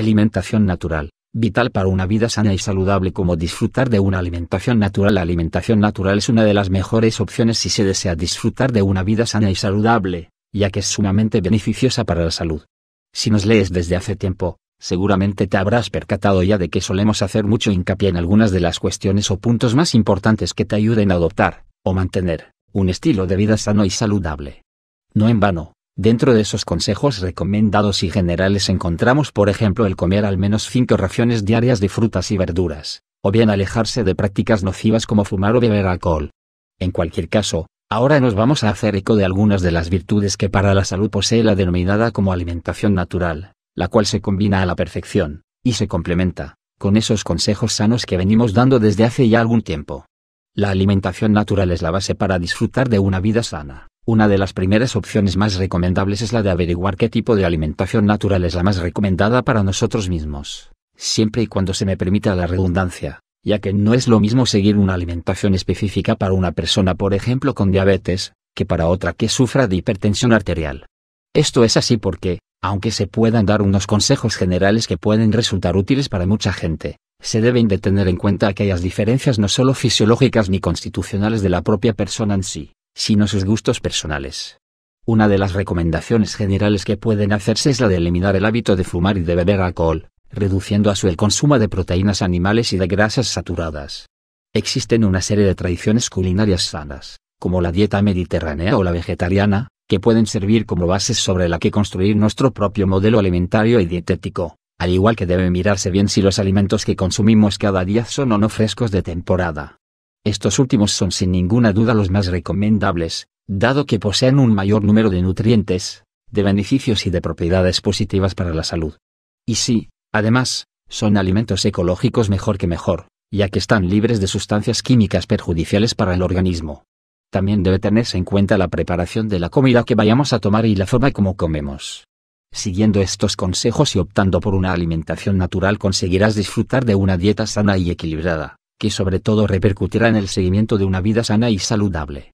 Alimentación natural, vital para una vida sana y saludable como disfrutar de una alimentación natural. La alimentación natural es una de las mejores opciones si se desea disfrutar de una vida sana y saludable, ya que es sumamente beneficiosa para la salud. Si nos lees desde hace tiempo, seguramente te habrás percatado ya de que solemos hacer mucho hincapié en algunas de las cuestiones o puntos más importantes que te ayuden a adoptar, o mantener, un estilo de vida sano y saludable. No en vano, Dentro de esos consejos recomendados y generales encontramos por ejemplo el comer al menos 5 raciones diarias de frutas y verduras, o bien alejarse de prácticas nocivas como fumar o beber alcohol. En cualquier caso, ahora nos vamos a hacer eco de algunas de las virtudes que para la salud posee la denominada como alimentación natural, la cual se combina a la perfección, y se complementa, con esos consejos sanos que venimos dando desde hace ya algún tiempo. La alimentación natural es la base para disfrutar de una vida sana. Una de las primeras opciones más recomendables es la de averiguar qué tipo de alimentación natural es la más recomendada para nosotros mismos, siempre y cuando se me permita la redundancia, ya que no es lo mismo seguir una alimentación específica para una persona, por ejemplo, con diabetes, que para otra que sufra de hipertensión arterial. Esto es así porque, aunque se puedan dar unos consejos generales que pueden resultar útiles para mucha gente, se deben de tener en cuenta aquellas diferencias no solo fisiológicas ni constitucionales de la propia persona en sí sino sus gustos personales. Una de las recomendaciones generales que pueden hacerse es la de eliminar el hábito de fumar y de beber alcohol, reduciendo a su el consumo de proteínas animales y de grasas saturadas. Existen una serie de tradiciones culinarias sanas, como la dieta mediterránea o la vegetariana, que pueden servir como bases sobre la que construir nuestro propio modelo alimentario y dietético, al igual que debe mirarse bien si los alimentos que consumimos cada día son o no frescos de temporada. Estos últimos son sin ninguna duda los más recomendables, dado que poseen un mayor número de nutrientes, de beneficios y de propiedades positivas para la salud. Y sí, además, son alimentos ecológicos mejor que mejor, ya que están libres de sustancias químicas perjudiciales para el organismo. También debe tenerse en cuenta la preparación de la comida que vayamos a tomar y la forma como comemos. Siguiendo estos consejos y optando por una alimentación natural conseguirás disfrutar de una dieta sana y equilibrada que sobre todo repercutirá en el seguimiento de una vida sana y saludable.